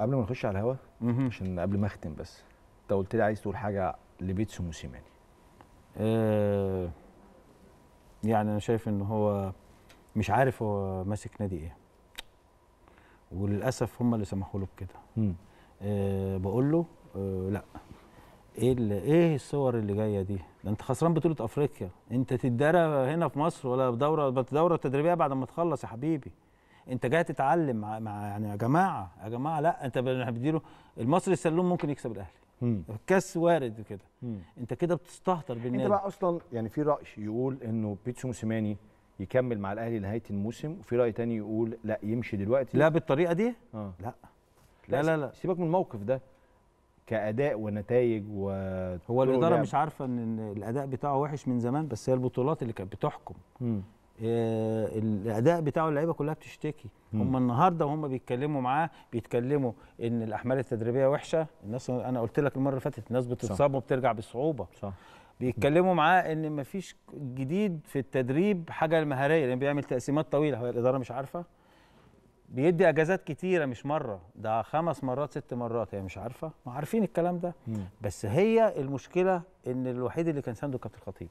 قبل ما نخش على الهوا عشان قبل ما اختم بس انت قلت لي عايز تقول حاجه لبيتسو موسيماني ااا آه، يعني انا شايف ان هو مش عارف هو ماسك نادي ايه وللاسف هم اللي سمحوا له بكده ااا آه، بقول له آه، لا ايه ايه الصور اللي جايه دي ده انت خسران بطوله افريقيا انت تتدرى هنا في مصر ولا دوره دوره تدريبيه بعد ما تخلص يا حبيبي انت جاي تتعلم مع, يعني يا جماعه يا جماعه لا انت بنديله المصري السلوم ممكن يكسب الاهلي الكاس وارد كده انت كده بتستهتر بالنادي انت بقى اصلا يعني في راي يقول انه بيتسو موسيماني يكمل مع الاهلي نهايه الموسم وفي راي تاني يقول لا يمشي دلوقتي لا بالطريقه دي آه. لا لا لا لا سيبك من الموقف ده كاداء ونتائج و هو الاداره مش عارفه ان الاداء بتاعه وحش من زمان بس هي البطولات اللي كانت بتحكم آه، الاداء بتاعه اللعيبه كلها بتشتكي هم النهارده وهم بيتكلموا معاه بيتكلموا ان الاحمال التدريبيه وحشه الناس انا قلت لك المره اللي فاتت الناس بتتصاب وبترجع بصعوبه صح بيتكلموا معاه ان مفيش جديد في التدريب حاجه المهاريه لان يعني بيعمل تقسيمات طويله هو الاداره مش عارفه بيدي اجازات كتيره مش مره ده خمس مرات ست مرات هي مش عارفه ما عارفين الكلام ده مم. بس هي المشكله ان الوحيد اللي كان سانده كابتن الخطيب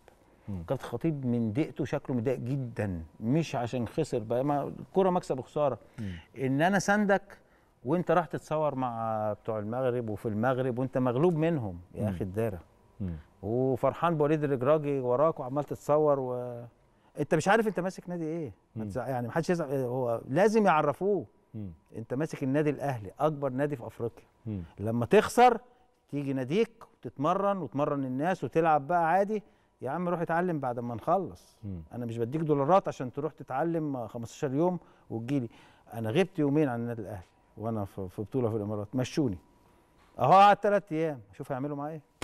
كابتن خطيب من ضيقته شكله مضايق جدا مش عشان خسر بقى ما الكوره مكسب وخساره ان انا سندك وانت راح تتصور مع بتوع المغرب وفي المغرب وانت مغلوب منهم يا اخي الدايره وفرحان بوليد الرجراجي وراك وعمال تتصور و... انت مش عارف انت ماسك نادي ايه ما يعني محدش يزع... هو لازم يعرفوه مم. انت ماسك النادي الاهلي اكبر نادي في افريقيا مم. لما تخسر تيجي ناديك وتتمرن وتمرن الناس وتلعب بقى عادي يا عم روح اتعلم بعد ما نخلص م. انا مش بديك دولارات عشان تروح تتعلم 15 يوم وتجيلي انا غبت يومين عن النادي الاهلي وانا في بطوله في الامارات مشوني اهو قعد ثلاث ايام شوف هيعملوا معايا ايه